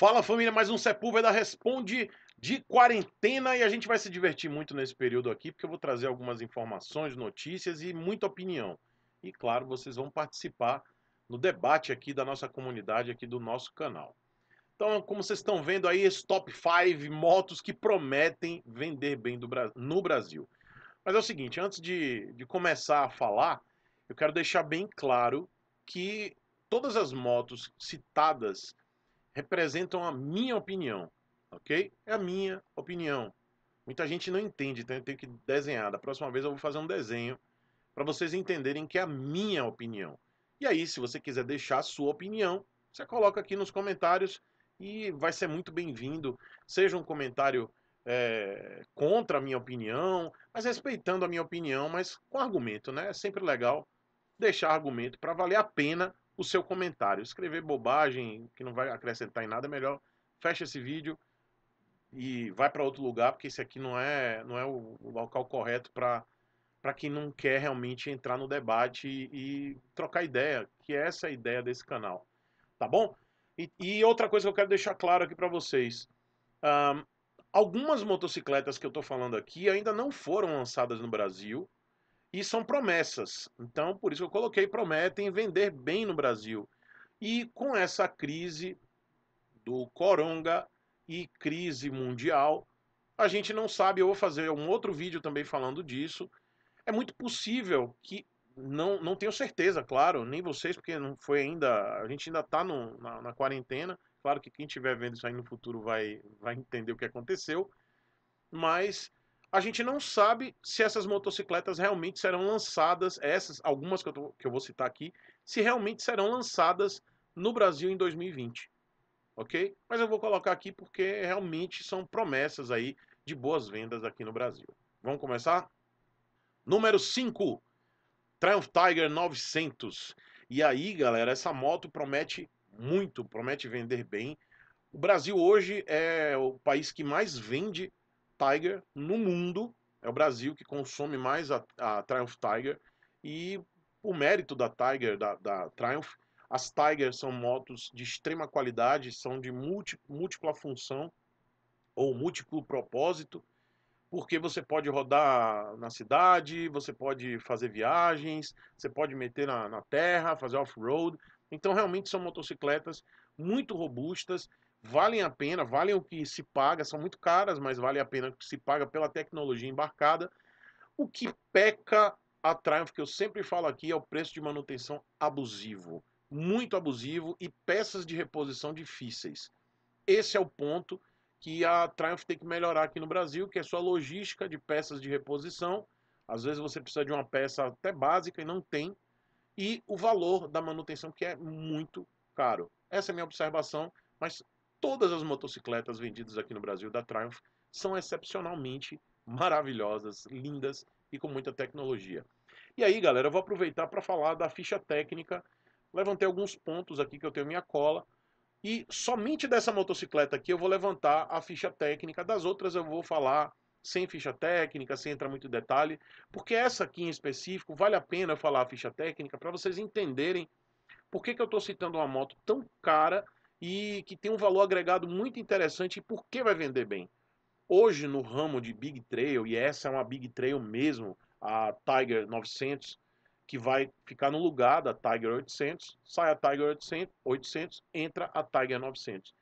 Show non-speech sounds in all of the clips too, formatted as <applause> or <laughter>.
Fala família, mais um Sepúlveda Responde de quarentena e a gente vai se divertir muito nesse período aqui, porque eu vou trazer algumas informações, notícias e muita opinião. E claro, vocês vão participar no debate aqui da nossa comunidade, aqui do nosso canal. Então, como vocês estão vendo aí, esse top 5 motos que prometem vender bem no Brasil. Mas é o seguinte, antes de, de começar a falar, eu quero deixar bem claro que todas as motos citadas representam a minha opinião, ok? É a minha opinião. Muita gente não entende, então eu tenho que desenhar. Da próxima vez eu vou fazer um desenho para vocês entenderem que é a minha opinião. E aí, se você quiser deixar a sua opinião, você coloca aqui nos comentários e vai ser muito bem-vindo. Seja um comentário é, contra a minha opinião, mas respeitando a minha opinião, mas com argumento, né? É sempre legal deixar argumento para valer a pena o seu comentário. Escrever bobagem que não vai acrescentar em nada é melhor. Fecha esse vídeo e vai para outro lugar, porque esse aqui não é, não é o local correto para para quem não quer realmente entrar no debate e, e, trocar ideia, que é essa a ideia desse canal, tá bom? E, e outra coisa que eu quero deixar claro aqui para vocês, um, algumas motocicletas que eu estou falando aqui ainda não foram lançadas no Brasil, e são promessas. Então, por isso que eu coloquei prometem vender bem no Brasil. E com essa crise do coronga e crise mundial, a gente não sabe, eu vou fazer um outro vídeo também falando disso. É muito possível que não, não tenho certeza, claro, nem vocês, porque não foi ainda. A gente ainda está na, na quarentena. Claro que quem estiver vendo isso aí no futuro vai, vai entender o que aconteceu. Mas a gente não sabe se essas motocicletas realmente serão lançadas, essas, algumas que eu, tô, que eu vou citar aqui, se realmente serão lançadas no Brasil em 2020. Ok? Mas eu vou colocar aqui porque realmente são promessas aí de boas vendas aqui no Brasil. Vamos começar? Número 5, Triumph Tiger 900. E aí, galera, essa moto promete muito, promete vender bem. O Brasil hoje é o país que mais vende Tiger no mundo. É o Brasil que consome mais a, a Triumph Tiger. E o mérito da Tiger, da, da Triumph, as Tiger são motos de extrema qualidade, são de múlti, múltipla função ou múltiplo propósito, porque você pode rodar na cidade, você pode fazer viagens, você pode meter na, na terra, fazer off-road. Então, realmente são motocicletas muito robustas valem a pena, valem o que se paga, são muito caras, mas vale a pena o que se paga pela tecnologia embarcada. O que peca a Triumph, que eu sempre falo aqui, é o preço de manutenção abusivo, muito abusivo e peças de reposição difíceis. Esse é o ponto que a Triumph tem que melhorar aqui no Brasil, que é sua logística de peças de reposição. Às vezes você precisa de uma peça até básica e não tem, e o valor da manutenção que é muito caro. Essa é a minha observação, mas todas as motocicletas vendidas aqui no Brasil da Triumph são excepcionalmente maravilhosas, lindas e com muita tecnologia. E aí, galera, eu vou aproveitar para falar da ficha técnica. Levantei alguns pontos aqui que eu tenho minha cola. E somente dessa motocicleta aqui eu vou levantar a ficha técnica. Das outras eu vou falar sem ficha técnica, sem entrar muito em detalhe, porque essa aqui em específico vale a pena falar a ficha técnica para vocês entenderem por que, que eu estou citando uma moto tão cara e que tem um valor agregado muito interessante e por que vai vender bem. Hoje, no ramo de Big Trail, e essa é uma Big Trail mesmo, a Tiger 900, que vai ficar no lugar da Tiger 800, sai a Tiger 800, 800 entra a Tiger 900.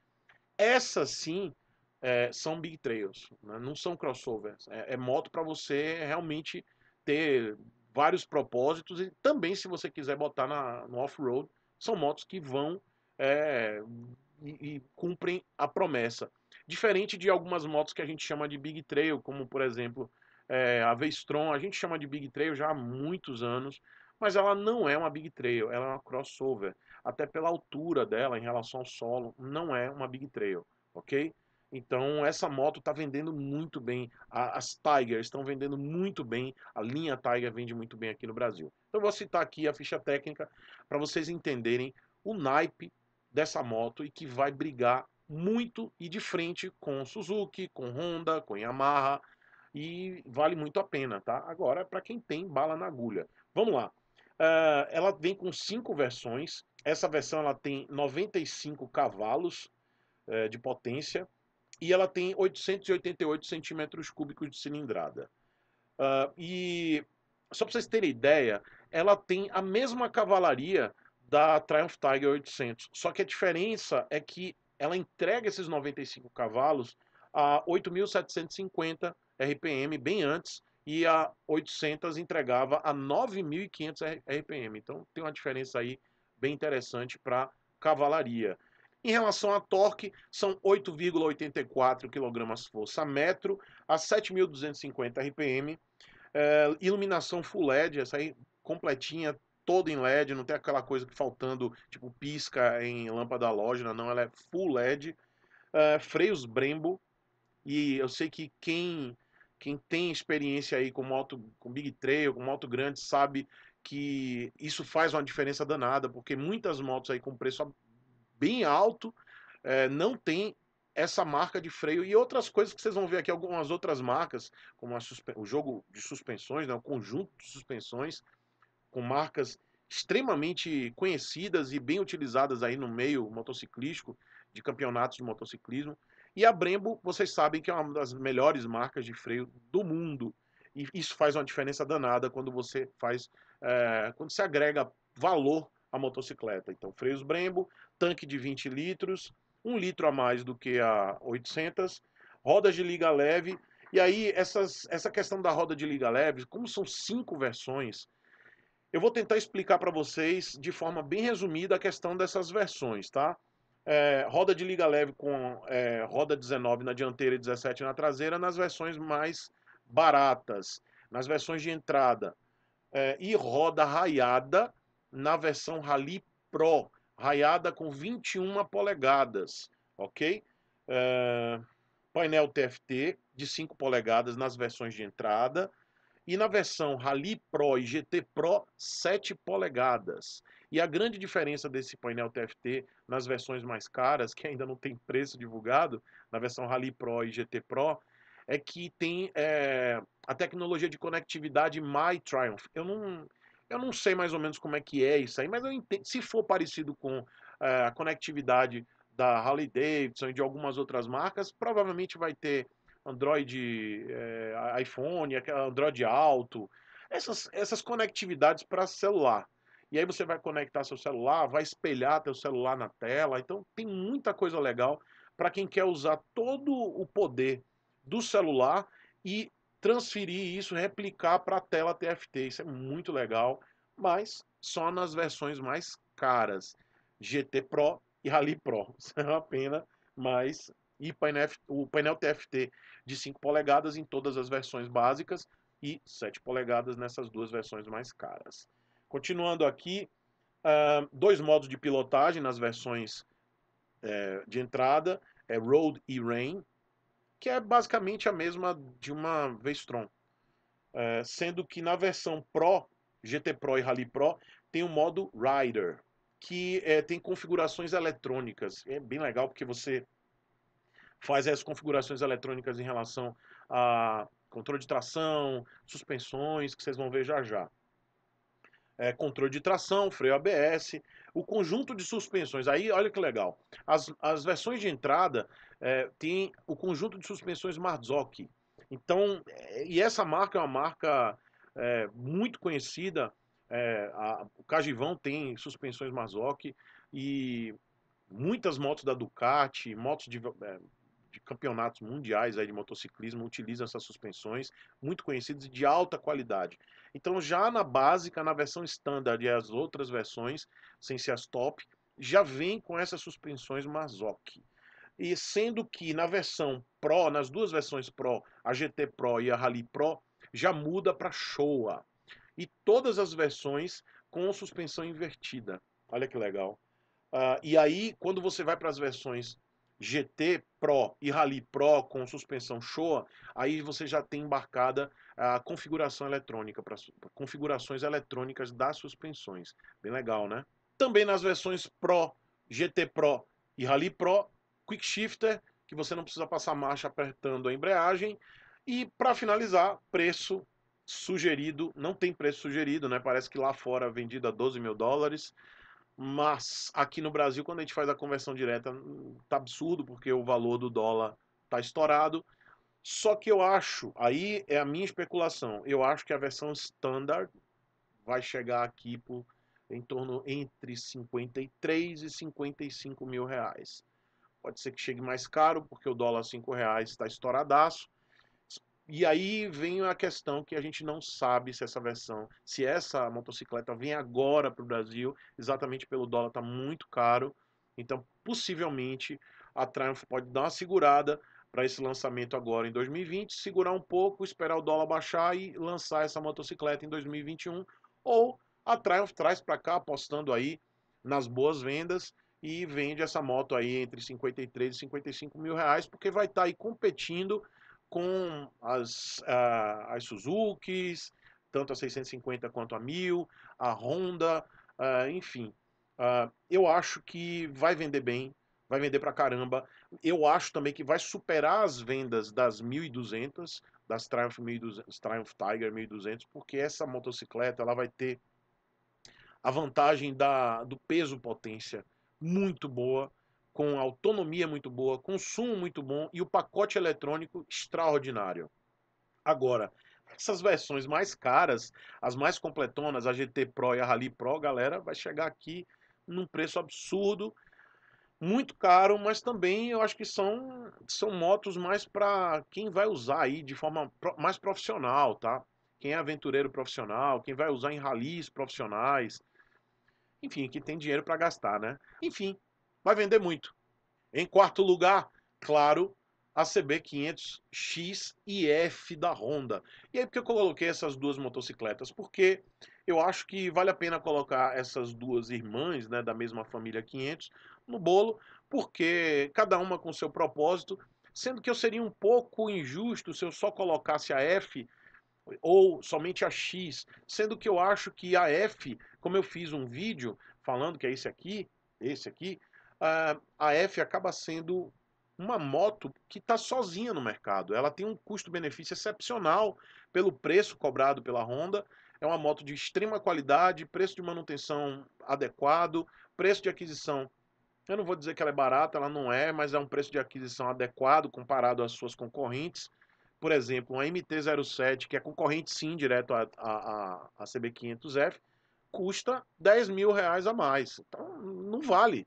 Essas sim é, são Big Trails, né? não são crossovers. É, é moto para você realmente ter vários propósitos e também, se você quiser botar na, no off-road, são motos que vão é, e, e cumprem a promessa. Diferente de algumas motos que a gente chama de Big Trail, como por exemplo é, a Vestron, a gente chama de Big Trail já há muitos anos, mas ela não é uma Big Trail, ela é uma crossover. Até pela altura dela em relação ao solo, não é uma Big Trail, ok? Então essa moto está vendendo muito bem, as Tiger estão vendendo muito bem, a linha Tiger vende muito bem aqui no Brasil. Então vou citar aqui a ficha técnica para vocês entenderem o naipe dessa moto e que vai brigar muito e de frente com Suzuki, com Honda, com Yamaha e vale muito a pena, tá? Agora para quem tem bala na agulha. Vamos lá. Uh, ela vem com cinco versões. Essa versão ela tem 95 cavalos uh, de potência e ela tem 888 centímetros cúbicos de cilindrada. Uh, e só para vocês terem ideia, ela tem a mesma cavalaria da Triumph Tiger 800. Só que a diferença é que ela entrega esses 95 cavalos a 8.750 RPM, bem antes, e a 800 entregava a 9.500 RPM. Então tem uma diferença aí bem interessante para cavalaria. Em relação a torque, são 8,84 kgfm força metro a 7.250 RPM. É, iluminação Full LED, essa aí completinha, todo em LED, não tem aquela coisa que faltando, tipo, pisca em lâmpada halógena, não, ela é full LED. Uh, freios Brembo, e eu sei que quem quem tem experiência aí com moto, com big trail, com moto grande, sabe que isso faz uma diferença danada, porque muitas motos aí com preço bem alto eh, não tem essa marca de freio e outras coisas que vocês vão ver aqui, algumas outras marcas, como o jogo de suspensões, né, o conjunto de suspensões, com marcas extremamente conhecidas e bem utilizadas aí no meio motociclístico, de campeonatos de motociclismo. E a Brembo, vocês sabem que é uma das melhores marcas de freio do mundo. E isso faz uma diferença danada quando você faz, é, quando se agrega valor à motocicleta. Então, freios Brembo, tanque de 20 litros, um litro a mais do que a 800, rodas de liga leve. E aí, essas, essa questão da roda de liga leve, como são cinco versões, eu vou tentar explicar para vocês de forma bem resumida a questão dessas versões, tá? É, roda de liga leve com é, roda 19 na dianteira e 17 na traseira nas versões mais baratas, nas versões de entrada. É, e roda raiada na versão Rally Pro, raiada com 21 polegadas, ok? É, painel TFT de 5 polegadas nas versões de entrada e na versão Rally Pro e GT Pro, 7 polegadas. E a grande diferença desse painel TFT nas versões mais caras, que ainda não tem preço divulgado, na versão Rally Pro e GT Pro, é que tem é, a tecnologia de conectividade My Triumph. Eu não, eu não sei mais ou menos como é que é isso aí, mas eu entendo, se for parecido com é, a conectividade da Harley Davidson e de algumas outras marcas, provavelmente vai ter Android é, iPhone, Android Auto, essas, essas conectividades para celular. E aí você vai conectar seu celular, vai espelhar teu celular na tela. Então tem muita coisa legal para quem quer usar todo o poder do celular e transferir isso, replicar para a tela TFT. Isso é muito legal, mas só nas versões mais caras, GT Pro e Rally Pro. <laughs> Isso é uma pena, mas e painel, o painel TFT de 5 polegadas em todas as versões básicas e 7 polegadas nessas duas versões mais caras. Continuando aqui, uh, dois modos de pilotagem nas versões é, de entrada, é Road e Rain, que é basicamente a mesma de uma Vestron, é, sendo que na versão Pro, GT Pro e Rally Pro, tem o modo Rider, que é, tem configurações eletrônicas. É bem legal porque você faz as configurações eletrônicas em relação a controle de tração, suspensões, que vocês vão ver já já. É, controle de tração, freio ABS, o conjunto de suspensões. Aí, olha que legal. As, as versões de entrada é, tem o conjunto de suspensões Marzocchi. Então, é, e essa marca é uma marca é, muito conhecida. É, a, o Cajivão tem suspensões Marzocchi e muitas motos da Ducati, motos de é, de campeonatos mundiais aí de motociclismo utilizam essas suspensões muito conhecidas e de alta qualidade. Então já na básica, na versão standard e as outras versões, sem ser as top, já vem com essas suspensões Marzocchi. E sendo que na versão Pro, nas duas versões Pro, a GT Pro e a Rally Pro, já muda para Showa. E todas as versões com suspensão invertida. Olha que legal. Uh, e aí, quando você vai para as versões GT Pro e Rally Pro com suspensão Showa, aí você já tem embarcada a configuração eletrônica, para configurações eletrônicas das suspensões. Bem legal, né? Também nas versões Pro, GT Pro e Rally Pro, Quick Shifter, que você não precisa passar marcha apertando a embreagem. E para finalizar, preço sugerido, não tem preço sugerido, né? Parece que lá fora vendido a 12 é mil dólares. Mas aqui no Brasil, quando a gente faz a conversão direta, tá absurdo, porque o valor do dólar tá estourado. Só que eu acho, aí é a minha especulação, eu acho que a versão standard vai chegar aqui por em torno entre 53 e 55 mil reais. Pode ser que chegue mais caro, porque o dólar 5 reais está estouradaço. E aí vem a questão que a gente não sabe se essa versão, se essa motocicleta vem agora para o Brasil, exatamente pelo dólar está muito caro. Então, possivelmente, a Triumph pode dar uma segurada para esse lançamento agora em 2020, segurar um pouco, esperar o dólar baixar e lançar essa motocicleta em 2021. Ou a Triumph traz para cá, apostando aí nas boas vendas e vende essa moto aí entre 53 e 55 mil reais, porque vai estar tá aí competindo com as, uh, as Suzukis, tanto a 650 quanto a 1000, a Honda, uh, enfim. Uh, eu acho que vai vender bem, vai vender pra caramba. Eu acho também que vai superar as vendas das 1200, das Triumph, 1200, Triumph Tiger 1200, porque essa motocicleta ela vai ter a vantagem da, do peso potência muito boa com autonomia muito boa, consumo muito bom e o pacote eletrônico extraordinário. Agora, essas versões mais caras, as mais completonas, a GT Pro e a Rally Pro, galera, vai chegar aqui num preço absurdo, muito caro, mas também eu acho que são, são motos mais para quem vai usar aí de forma mais profissional, tá? Quem é aventureiro profissional, quem vai usar em rallies profissionais. Enfim, que tem dinheiro para gastar, né? Enfim, vai vender muito. Em quarto lugar, claro, a CB500 X e F da Honda. E aí porque eu coloquei essas duas motocicletas? Porque eu acho que vale a pena colocar essas duas irmãs, né, da mesma família 500, no bolo, porque cada uma com seu propósito, sendo que eu seria um pouco injusto se eu só colocasse a F ou somente a X, sendo que eu acho que a F, como eu fiz um vídeo falando que é esse aqui, esse aqui, a, F acaba sendo uma moto que está sozinha no mercado. Ela tem um custo-benefício excepcional pelo preço cobrado pela Honda. É uma moto de extrema qualidade, preço de manutenção adequado, preço de aquisição. Eu não vou dizer que ela é barata, ela não é, mas é um preço de aquisição adequado comparado às suas concorrentes. Por exemplo, uma MT-07, que é concorrente sim direto à, CB500F, custa 10 mil reais a mais. Então, não vale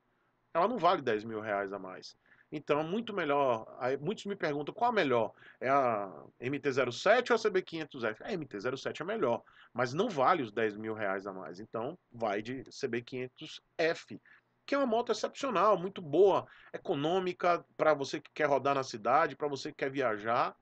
ela não vale 10 mil reais a mais. Então é muito melhor. Aí, muitos me perguntam qual é a melhor? É a MT-07 ou a CB500F? A MT-07 é melhor, mas não vale os 10 mil reais a mais. Então vai de CB500F, que é uma moto excepcional, muito boa, econômica para você que quer rodar na cidade, para você que quer viajar.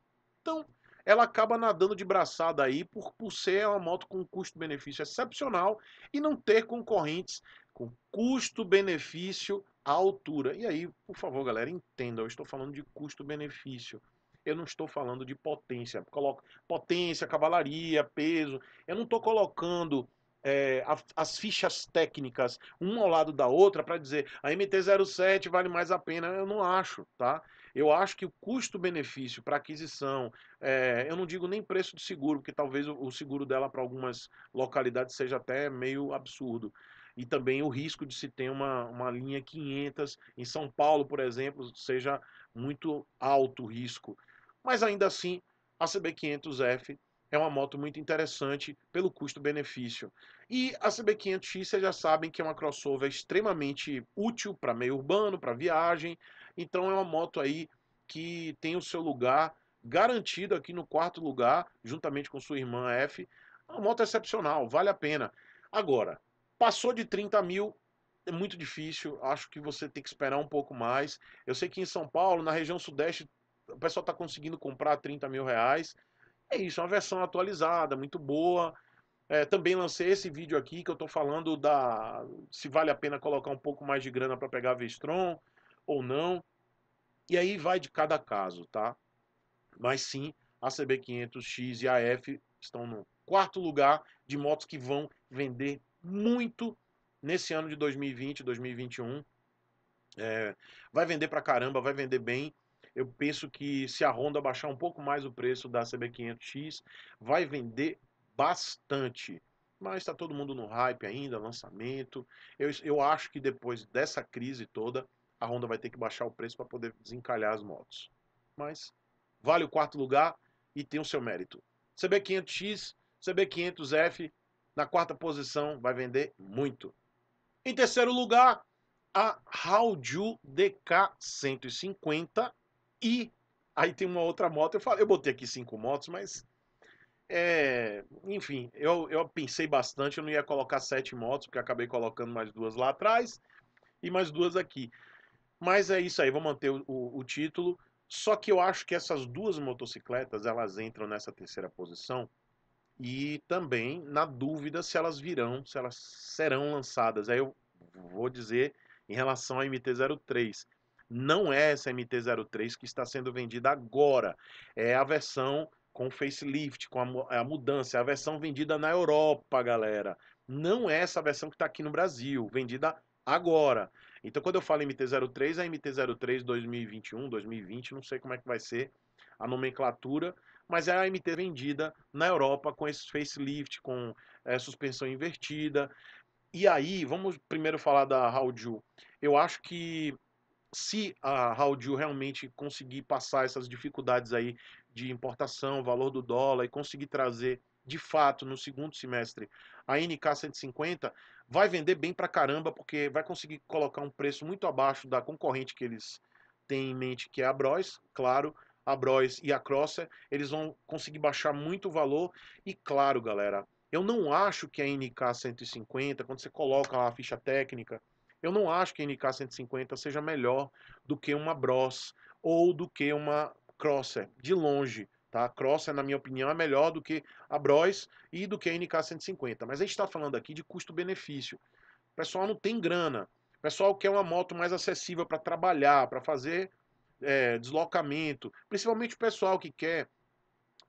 Então ela acaba nadando de braçada aí por, por ser uma moto com custo-benefício excepcional e não ter concorrentes com custo-benefício altura. E aí, por favor, galera, entenda eu estou falando de custo-benefício. Eu não estou falando de potência. Coloco potência, cavalaria, peso. Eu não estou colocando é, as fichas técnicas uma ao lado da outra para dizer a MT-07 vale mais a pena. Eu não acho, tá? Eu acho que o custo-benefício para aquisição, é, eu não digo nem preço de seguro, porque talvez o seguro dela para algumas localidades seja até meio absurdo e também o risco de se ter uma, uma linha 500 em São Paulo, por exemplo, seja muito alto o risco. Mas ainda assim, a CB500F é uma moto muito interessante pelo custo-benefício. E a CB500X, vocês já sabem que é uma crossover extremamente útil para meio urbano, para viagem. Então é uma moto aí que tem o seu lugar garantido aqui no quarto lugar, juntamente com sua irmã F. É uma moto excepcional, vale a pena. Agora, Passou de 30 mil, é muito difícil. Acho que você tem que esperar um pouco mais. Eu sei que em São Paulo, na região sudeste, o pessoal está conseguindo comprar 30 mil reais. É isso, é uma versão atualizada, muito boa. É, também lancei esse vídeo aqui que eu estou falando da se vale a pena colocar um pouco mais de grana para pegar a Vestron ou não. E aí vai de cada caso, tá? Mas sim, a CB500X e a F estão no quarto lugar de motos que vão vender muito nesse ano de 2020, 2021. É, vai vender pra caramba, vai vender bem. Eu penso que se a Honda baixar um pouco mais o preço da CB500X, vai vender bastante. Mas está todo mundo no hype ainda, lançamento. Eu, eu acho que depois dessa crise toda, a Honda vai ter que baixar o preço para poder desencalhar as motos. Mas vale o quarto lugar e tem o seu mérito. CB500X, CB500F na quarta posição, vai vender muito. Em terceiro lugar, a Haoju DK150 e aí tem uma outra moto. Eu, falei, eu botei aqui cinco motos, mas é, enfim, eu, eu pensei bastante, eu não ia colocar sete motos, porque acabei colocando mais duas lá atrás e mais duas aqui. Mas é isso aí, vou manter o, o, o título. Só que eu acho que essas duas motocicletas, elas entram nessa terceira posição e também na dúvida se elas virão, se elas serão lançadas. Aí eu vou dizer em relação à MT-03. Não é essa MT-03 que está sendo vendida agora. É a versão com facelift, com a, a mudança. É a versão vendida na Europa, galera. Não é essa versão que está aqui no Brasil, vendida agora. Então, quando eu falo MT-03, é MT-03 2021, 2020, não sei como é que vai ser a nomenclatura, mas é a MT vendida na Europa com esse facelift, com é, suspensão invertida. E aí, vamos primeiro falar da Haoju. Eu acho que se a Haoju realmente conseguir passar essas dificuldades aí de importação, valor do dólar e conseguir trazer de fato no segundo semestre a NK 150 vai vender bem pra caramba porque vai conseguir colocar um preço muito abaixo da concorrente que eles têm em mente que é a Bros, claro, a Bros e a Crosser, eles vão conseguir baixar muito o valor. E claro, galera, eu não acho que a NK 150, quando você coloca a ficha técnica, eu não acho que a NK 150 seja melhor do que uma Bros ou do que uma Crosser, de longe. Tá? A Crosser, na minha opinião, é melhor do que a Bros e do que a NK 150. Mas a gente está falando aqui de custo-benefício. O pessoal não tem grana. O pessoal quer uma moto mais acessível para trabalhar, para fazer é, deslocamento, principalmente o pessoal que quer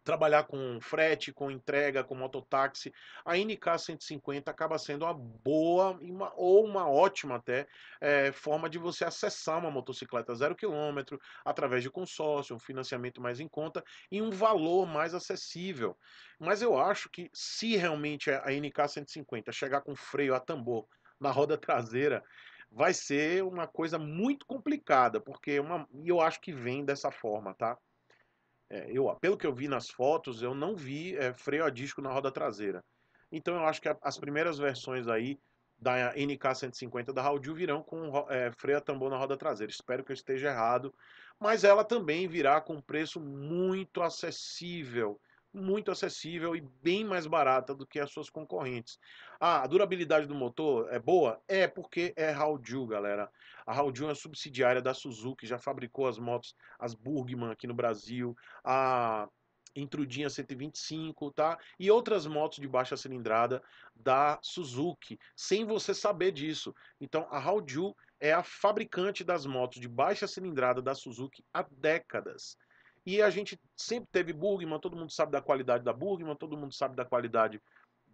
trabalhar com frete, com entrega, com mototáxi, a NK 150 acaba sendo uma boa uma, ou uma ótima até é, forma de você acessar uma motocicleta zero quilômetro através de consórcio, um financiamento mais em conta e um valor mais acessível. Mas eu acho que se realmente a NK 150 chegar com freio a tambor na roda traseira, vai ser uma coisa muito complicada, porque é uma, e eu acho que vem dessa forma, tá? É, eu, pelo que eu vi nas fotos, eu não vi é, freio a disco na roda traseira. Então eu acho que a, as primeiras versões aí da NK 150 da Raudil virão com é, freio a tambor na roda traseira. Espero que eu esteja errado, mas ela também virá com preço muito acessível muito acessível e bem mais barata do que as suas concorrentes. Ah, a durabilidade do motor é boa? É, porque é Haldil, galera. A Haldil é subsidiária da Suzuki, já fabricou as motos, as Burgman aqui no Brasil, a Intrudinha 125, tá? E outras motos de baixa cilindrada da Suzuki, sem você saber disso. Então, a Haldil é a fabricante das motos de baixa cilindrada da Suzuki há décadas. E a gente sempre teve Burgman, todo mundo sabe da qualidade da Burgman, todo mundo sabe da qualidade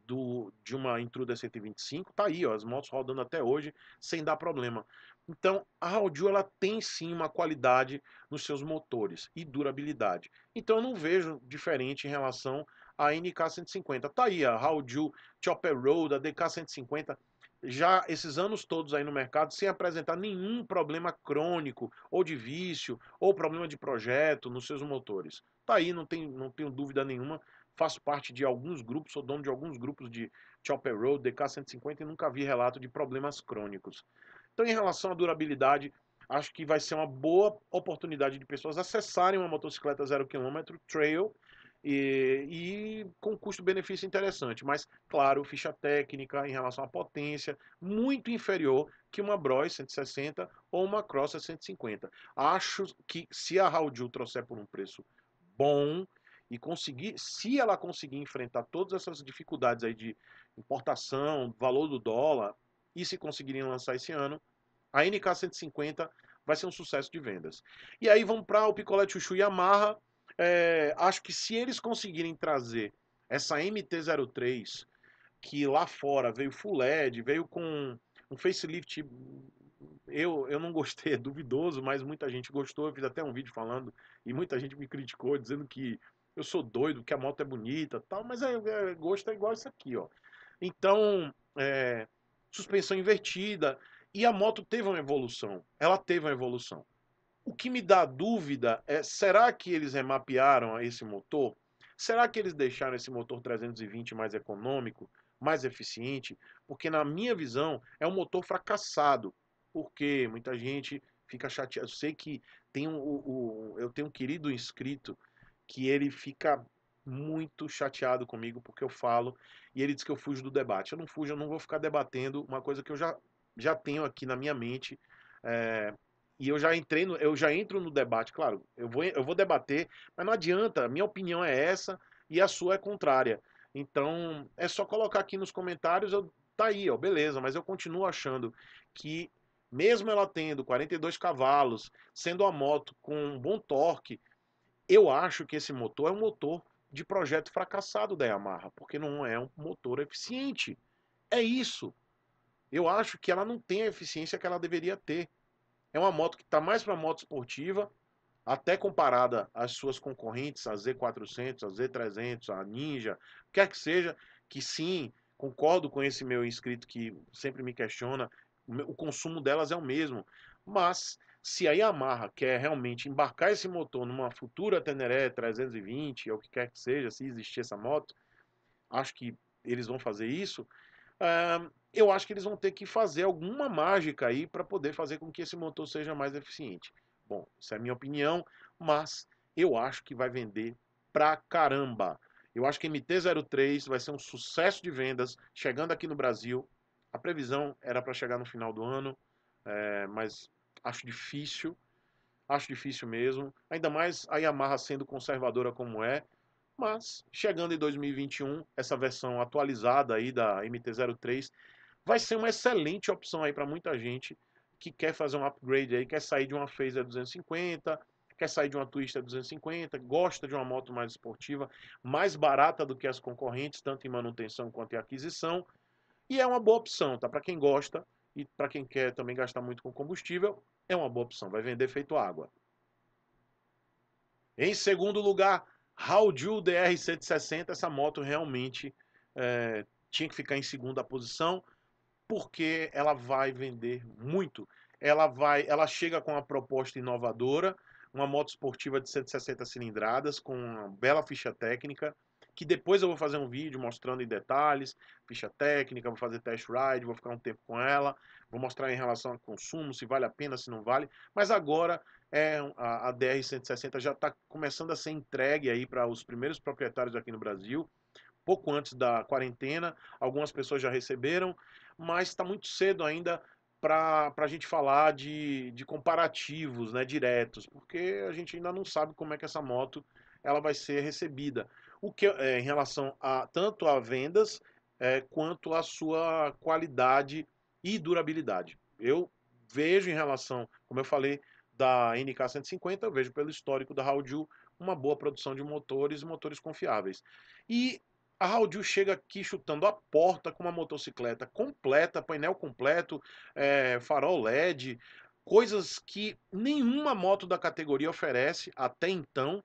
do, de uma Intruder 125, tá aí, ó, as motos rodando até hoje sem dar problema. Então, a Audio ela tem sim uma qualidade nos seus motores e durabilidade. Então, eu não vejo diferente em relação à NK 150. Tá aí a Audio Chopper Road, a DK 150 já esses anos todos aí no mercado sem apresentar nenhum problema crônico ou de vício ou problema de projeto nos seus motores. Tá aí, não, tem, não tenho dúvida nenhuma. Faço parte de alguns grupos, sou dono de alguns grupos de Chopper Road, DK150 e nunca vi relato de problemas crônicos. Então, em relação à durabilidade, acho que vai ser uma boa oportunidade de pessoas acessarem uma motocicleta zero quilômetro trail e, e com custo-benefício interessante, mas claro, ficha técnica em relação à potência muito inferior que uma Bros 160 ou uma Cross 150. Acho que se a Haldil trouxer por um preço bom e conseguir, se ela conseguir enfrentar todas essas dificuldades aí de importação, valor do dólar, e se conseguirem lançar esse ano, a NK 150 vai ser um sucesso de vendas. E aí vamos para o picolé chuchu Yamaha, é, acho que se eles conseguirem trazer essa MT-03, que lá fora veio full LED, veio com um facelift, eu, eu não gostei, é duvidoso, mas muita gente gostou, eu fiz até um vídeo falando, e muita gente me criticou, dizendo que eu sou doido, que a moto é bonita tal, mas é, é, gosto é igual isso aqui, ó. Então, é, suspensão invertida, e a moto teve uma evolução, ela teve uma evolução. O que me dá dúvida é: será que eles remapearam esse motor? Será que eles deixaram esse motor 320 mais econômico, mais eficiente? Porque, na minha visão, é um motor fracassado. Porque muita gente fica chateada. Eu sei que tem um, um, eu tenho um querido inscrito que ele fica muito chateado comigo porque eu falo e ele diz que eu fujo do debate. Eu não fujo, eu não vou ficar debatendo uma coisa que eu já, já tenho aqui na minha mente é, e eu já entrei, no, eu já entro no debate, claro, eu vou, eu vou debater, mas não adianta, minha opinião é essa e a sua é contrária. Então, é só colocar aqui nos comentários, eu, tá aí, ó, beleza, mas eu continuo achando que mesmo ela tendo 42 cavalos, sendo a moto com um bom torque, eu acho que esse motor é um motor de projeto fracassado da Yamaha, porque não é um motor eficiente. É isso. Eu acho que ela não tem a eficiência que ela deveria ter. É uma moto que está mais para moto esportiva, até comparada às suas concorrentes, a Z400, a Z300, a Ninja, quer que seja, que sim, concordo com esse meu inscrito que sempre me questiona, o consumo delas é o mesmo. Mas se a Yamaha quer realmente embarcar esse motor numa futura Teneré 320, ou o que quer que seja, se existir essa moto, acho que eles vão fazer isso. Uh, eu acho que eles vão ter que fazer alguma mágica aí para poder fazer com que esse motor seja mais eficiente. Bom, essa é a minha opinião, mas eu acho que vai vender pra caramba. Eu acho que MT-03 vai ser um sucesso de vendas chegando aqui no Brasil. A previsão era para chegar no final do ano, é, mas acho difícil. Acho difícil mesmo. Ainda mais a Yamaha sendo conservadora como é. Mas chegando em 2021, essa versão atualizada aí da MT-03 vai ser uma excelente opção aí para muita gente que quer fazer um upgrade aí, quer sair de uma Phaser 250, quer sair de uma Twister 250, gosta de uma moto mais esportiva, mais barata do que as concorrentes, tanto em manutenção quanto em aquisição, e é uma boa opção, tá? Para quem gosta e para quem quer também gastar muito com combustível, é uma boa opção, vai vender feito água. Em segundo lugar, Hauju DR160, essa moto realmente é, tinha que ficar em segunda posição porque ela vai vender muito. Ela vai, ela chega com uma proposta inovadora, uma moto esportiva de 160 cilindradas com uma bela ficha técnica, que depois eu vou fazer um vídeo mostrando em detalhes, ficha técnica, vou fazer test ride, vou ficar um tempo com ela, vou mostrar em relação ao consumo, se vale a pena, se não vale. Mas agora é a, a DR 160 já está começando a ser entregue aí para os primeiros proprietários aqui no Brasil pouco antes da quarentena, algumas pessoas já receberam, mas está muito cedo ainda para a gente falar de, de comparativos né, diretos, porque a gente ainda não sabe como é que essa moto ela vai ser recebida. O que é, em relação a tanto a vendas é, quanto a sua qualidade e durabilidade. Eu vejo em relação, como eu falei, da NK150, eu vejo pelo histórico da Haoju, uma boa produção de motores, motores confiáveis. E a Raudio chega aqui chutando a porta com uma motocicleta completa, painel completo, é, farol LED, coisas que nenhuma moto da categoria oferece até então.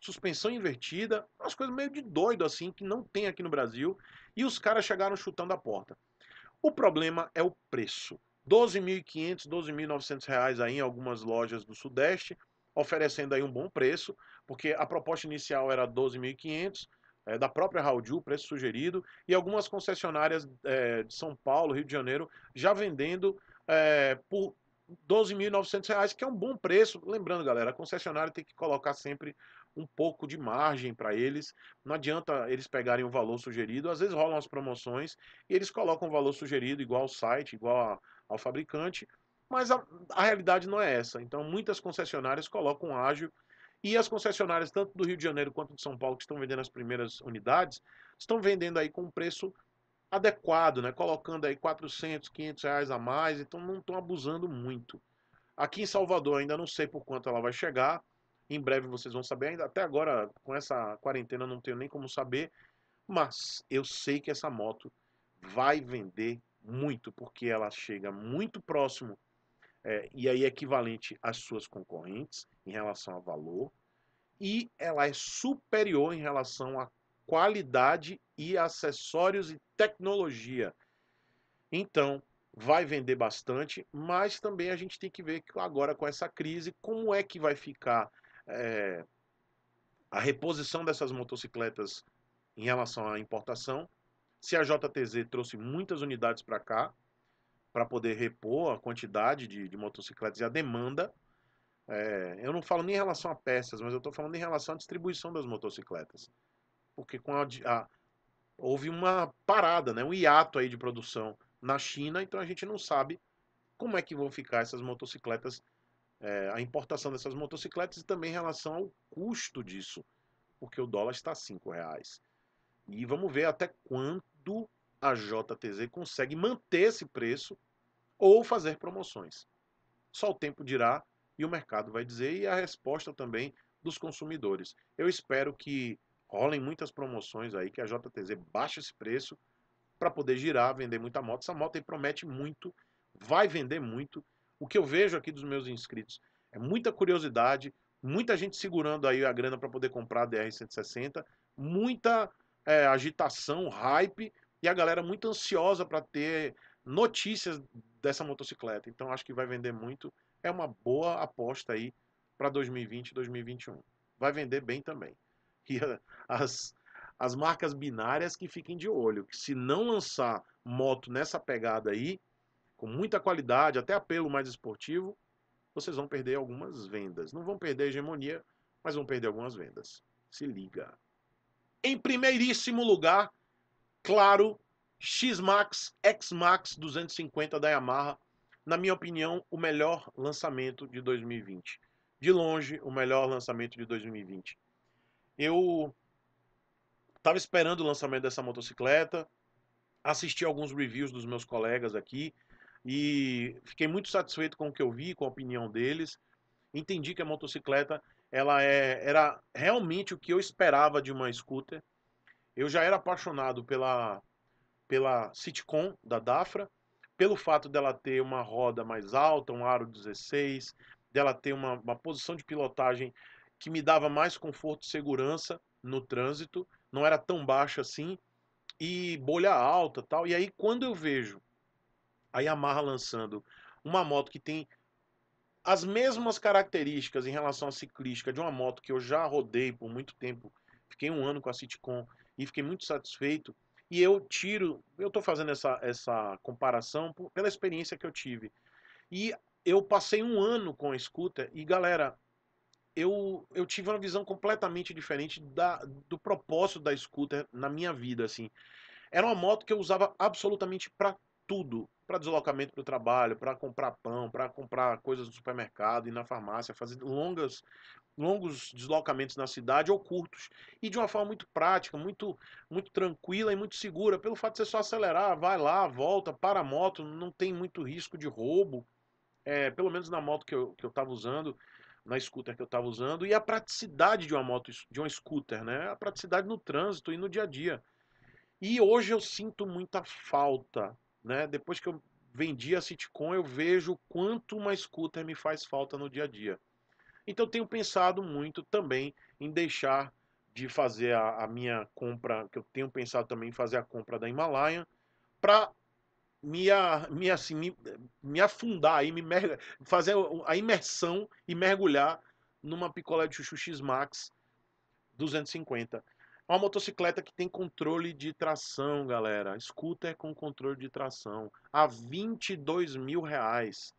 Suspensão invertida, umas coisas meio de doido assim, que não tem aqui no Brasil. E os caras chegaram chutando a porta. O problema é o preço. 12.500, 12.900 reais aí em algumas lojas do Sudeste, oferecendo aí um bom preço, porque a proposta inicial era 12.500 é, da própria Raudil, preço sugerido, e algumas concessionárias é, de São Paulo, Rio de Janeiro, já vendendo é, por R$ 12.900, que é um bom preço. Lembrando, galera, a concessionária tem que colocar sempre um pouco de margem para eles. Não adianta eles pegarem o valor sugerido. Às vezes rolam as promoções e eles colocam o valor sugerido igual ao site, igual a, ao fabricante, mas a, a realidade não é essa. Então, muitas concessionárias colocam ágil e as concessionárias, tanto do Rio de Janeiro quanto de São Paulo, que estão vendendo as primeiras unidades, estão vendendo aí com um preço adequado, né? colocando aí 400, 500 reais a mais, então não estão abusando muito. Aqui em Salvador ainda não sei por quanto ela vai chegar, em breve vocês vão saber, ainda até agora com essa quarentena não tenho nem como saber, mas eu sei que essa moto vai vender muito, porque ela chega muito próximo é, e aí é equivalente às suas concorrentes em relação a valor, e ela é superior em relação à qualidade e acessórios e tecnologia. Então, vai vender bastante, mas também a gente tem que ver que agora com essa crise, como é que vai ficar é, a reposição dessas motocicletas em relação à importação. Se a JTZ trouxe muitas unidades para cá, para poder repor a quantidade de, de motocicletas e a demanda. É, eu não falo nem em relação a peças, mas eu estou falando em relação à distribuição das motocicletas. Porque com a, a, houve uma parada, né, um hiato aí de produção na China, então a gente não sabe como é que vão ficar essas motocicletas, é, a importação dessas motocicletas e também em relação ao custo disso, porque o dólar está a 5 reais. E vamos ver até quando a JTZ consegue manter esse preço ou fazer promoções. Só o tempo dirá e o mercado vai dizer e a resposta também dos consumidores. Eu espero que rolem muitas promoções aí, que a JTZ baixe esse preço para poder girar, vender muita moto. Essa moto aí promete muito, vai vender muito. O que eu vejo aqui dos meus inscritos é muita curiosidade, muita gente segurando aí a grana para poder comprar a DR-160, muita é, agitação, hype, e a galera muito ansiosa para ter notícias dessa motocicleta. Então acho que vai vender muito. É uma boa aposta aí para 2020 e 2021. Vai vender bem também. <laughs> E as, as marcas binárias que fiquem de olho, que se não lançar moto nessa pegada aí, com muita qualidade, até apelo mais esportivo, vocês vão perder algumas vendas. Não vão perder a hegemonia, mas vão perder algumas vendas. Se liga. Em primeiríssimo lugar, Claro, X-Max, X-Max 250 da Yamaha, na minha opinião, o melhor lançamento de 2020. De longe, o melhor lançamento de 2020. Eu estava esperando o lançamento dessa motocicleta, assisti alguns reviews dos meus colegas aqui e fiquei muito satisfeito com o que eu vi, com a opinião deles. Entendi que a motocicleta ela é, era realmente o que eu esperava de uma scooter eu já era apaixonado pela, pela sitcom da Dafra, pelo fato dela ter uma roda mais alta, um aro 16, dela ter uma, uma posição de pilotagem que me dava mais conforto e segurança no trânsito, não era tão baixa assim, e bolha alta tal. E aí, quando eu vejo a Yamaha lançando uma moto que tem as mesmas características em relação à ciclística de uma moto que eu já rodei por muito tempo. Fiquei um ano com a Citicon e fiquei muito satisfeito. E eu tiro, eu estou fazendo essa, essa comparação pela experiência que eu tive. E eu passei um ano com a scooter e, galera, eu, eu tive uma visão completamente diferente da, do propósito da scooter na minha vida, assim. Era uma moto que eu usava absolutamente para tudo para deslocamento para o trabalho, para comprar pão, para comprar coisas no supermercado e na farmácia, fazer longas, longos deslocamentos na cidade ou curtos. E de uma forma muito prática, muito, muito tranquila e muito segura, pelo fato de você só acelerar, vai lá, volta, para a moto, não tem muito risco de roubo, é, pelo menos na moto que eu estava usando, na scooter que eu estava usando, e a praticidade de uma moto, de uma scooter, né? A praticidade no trânsito e no dia a dia. E hoje eu sinto muita falta né? Depois que eu vendi a Sitcom, eu vejo quanto uma scooter me faz falta no dia a dia. Então tenho pensado muito também em deixar de fazer a, a minha compra, que eu tenho pensado também em fazer a compra da Himalaia, para me, me, assim, me, me afundar e me fazer a imersão e mergulhar numa picolé de chuchu X-Max 250. É uma motocicleta que tem controle de tração, galera. Scooter é com controle de tração. A 22 mil reais.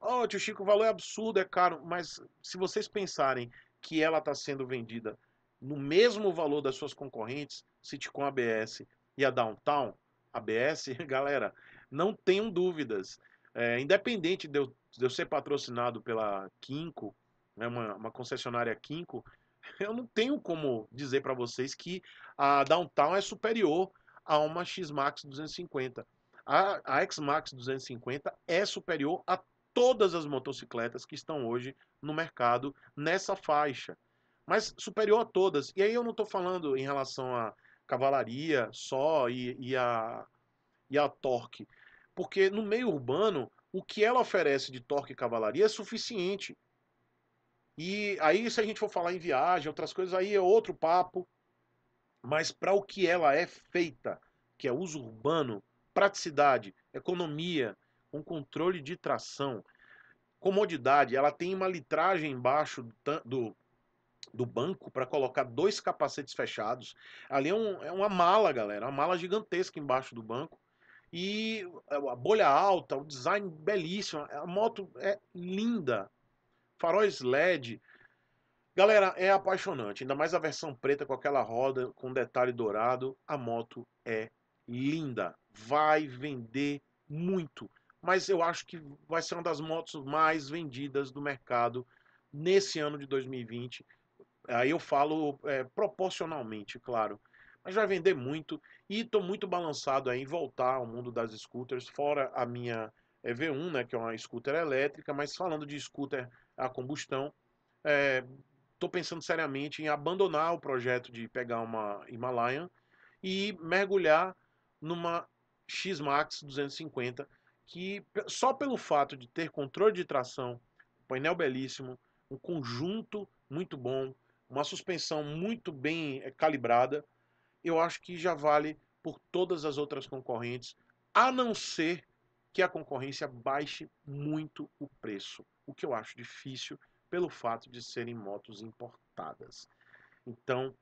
Ô, oh, tio Chico, o valor é absurdo, é caro. Mas se vocês pensarem que ela está sendo vendida no mesmo valor das suas concorrentes, Citicom ABS e a Downtown, ABS, <laughs> galera, não tenham dúvidas. É, independente de eu, de eu, ser patrocinado pela Kinko, né, uma, uma concessionária Kinko, eu não tenho como dizer para vocês que a Downtown é superior a uma X-Max 250. A, a X-Max 250 é superior a todas as motocicletas que estão hoje no mercado nessa faixa, mas superior a todas. E aí eu não estou falando em relação a cavalaria só e, e, a, e a torque, porque no meio urbano o que ela oferece de torque e cavalaria é suficiente. E aí, se a gente for falar em viagem, outras coisas, aí é outro papo. Mas para o que ela é feita, que é uso urbano, praticidade, economia, um controle de tração, comodidade, ela tem uma litragem embaixo do, do, banco para colocar dois capacetes fechados. Ali é, um, é uma mala, galera, uma mala gigantesca embaixo do banco. E é, a bolha alta, o design belíssimo, a moto é linda, faróis LED. Galera, é apaixonante, ainda mais a versão preta com aquela roda com detalhe dourado. A moto é linda, vai vender muito, mas eu acho que vai ser uma das motos mais vendidas do mercado nesse ano de 2020. Aí eu falo é, proporcionalmente, claro mas vai vender muito e estou muito balançado em voltar ao mundo das scooters, fora a minha é, V1, né, que é uma scooter elétrica, mas falando de scooter a combustão. Estou é, pensando seriamente em abandonar o projeto de pegar uma Himalayan e mergulhar numa X-Max 250, que só pelo fato de ter controle de tração, painel belíssimo, um conjunto muito bom, uma suspensão muito bem é, calibrada, eu acho que já vale por todas as outras concorrentes, a não ser que a concorrência baixe muito o preço o que eu acho difícil pelo fato de serem motos importadas. Então,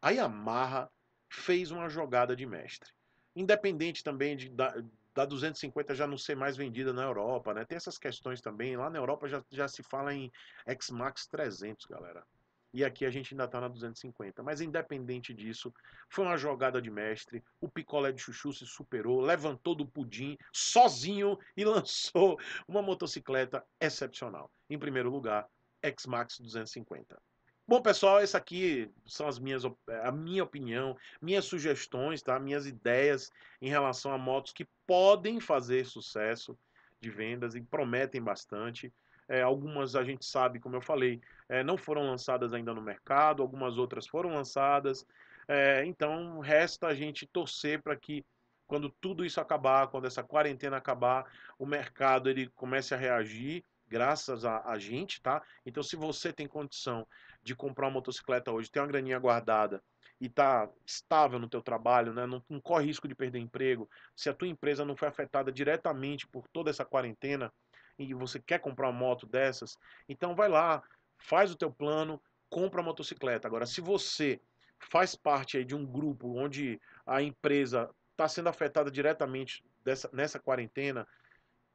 a Yamaha fez uma jogada de mestre. Independente também de, da, da 250 já não ser mais vendida na Europa, né? Tem essas questões também. Lá na Europa já, já se fala em X-Max 300, galera. E aqui a gente ainda está na 250. Mas independente disso, foi uma jogada de mestre. O picolé de chuchu se superou, levantou do pudim sozinho e <laughs> lançou uma motocicleta excepcional. Em primeiro lugar, X-Max 250. Bom, pessoal, essa aqui são as minhas, a minha opinião, minhas sugestões, tá? minhas ideias em relação a motos que podem fazer sucesso de vendas e prometem bastante. É, algumas a gente sabe, como eu falei, é, não foram lançadas ainda no mercado, algumas outras foram lançadas. É, então, resta a gente torcer para que, quando tudo isso acabar, quando essa quarentena acabar, o mercado ele comece a reagir, graças a, a gente, tá? Então, se você tem condição de comprar uma motocicleta hoje, tem uma graninha guardada e tá estável no teu trabalho, né? não, não corre risco de perder emprego, se a tua empresa não foi afetada diretamente por toda essa quarentena, e você quer comprar uma moto dessas, então vai lá, faz o teu plano, compra a motocicleta. Agora, se você faz parte de um grupo onde a empresa está sendo afetada diretamente dessa, nessa quarentena,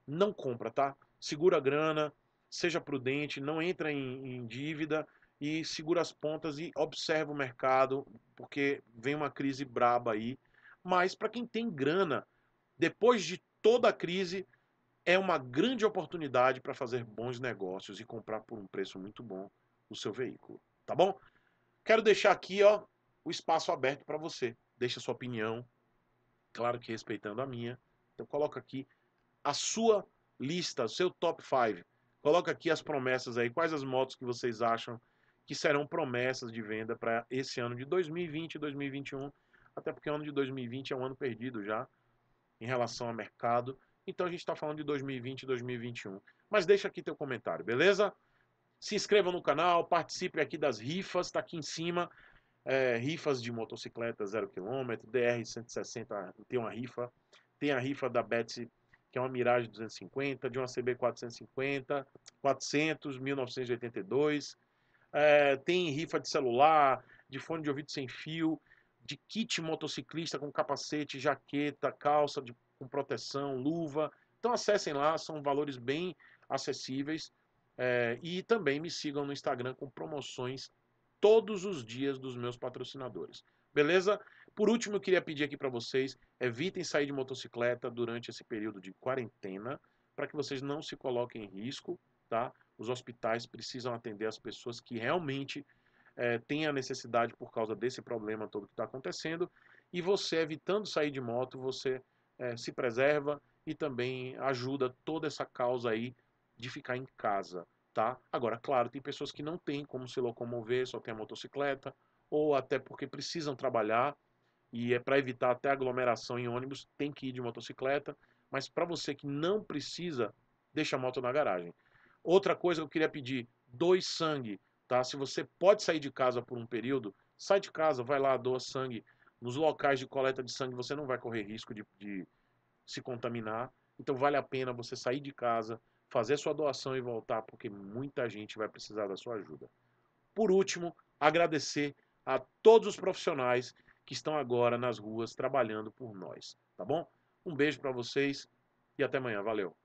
não compra, tá? Segura a grana, seja prudente, não entra em, em dívida e segura as pontas e observa o mercado, porque vem uma crise braba aí. Mas para quem tem grana, depois de toda a crise, é uma grande oportunidade para fazer bons negócios e comprar por um preço muito bom o seu veículo, tá bom? Quero deixar aqui, ó, o espaço aberto para você. Deixa sua opinião, claro que respeitando a minha. Então coloca aqui a sua lista, o seu top 5. Coloca aqui as promessas aí, quais as motos que vocês acham que serão promessas de venda para esse ano de 2020 e 2021, até porque o ano de 2020 é um ano perdido já em relação ao mercado. Então a gente está falando de 2020 e 2021. Mas deixa aqui teu comentário, beleza? Se inscreva no canal, participe aqui das rifas, está aqui em cima. É, rifas de motocicleta 0km, DR160 tem uma rifa. Tem a rifa da Betsy, que é uma Mirage 250, de uma CB 450, 400, 1982. É, tem rifa de celular, de fone de ouvido sem fio, de kit motociclista com capacete, jaqueta, calça, de com proteção, luva. Então acessem lá, são valores bem acessíveis. É, e também me sigam no Instagram com promoções todos os dias dos meus patrocinadores. Beleza? Por último, eu queria pedir aqui para vocês: evitem sair de motocicleta durante esse período de quarentena, para que vocês não se coloquem em risco, tá? Os hospitais precisam atender as pessoas que realmente é, têm a necessidade por causa desse problema todo que está acontecendo. E você, evitando sair de moto, você é, se preserva e também ajuda toda essa causa aí de ficar em casa, tá? Agora, claro, tem pessoas que não têm como se locomover, só tem a motocicleta, ou até porque precisam trabalhar e é para evitar até aglomeração em ônibus, tem que ir de motocicleta, mas para você que não precisa, deixa a moto na garagem. Outra coisa que eu queria pedir, doe sangue, tá? Se você pode sair de casa por um período, sai de casa, vai lá, doa sangue. Nos locais de coleta de sangue você não vai correr risco de, de se contaminar. Então vale a pena você sair de casa, fazer sua doação e voltar, porque muita gente vai precisar da sua ajuda. Por último, agradecer a todos os profissionais que estão agora nas ruas trabalhando por nós, tá bom? Um beijo para vocês e até amanhã, valeu.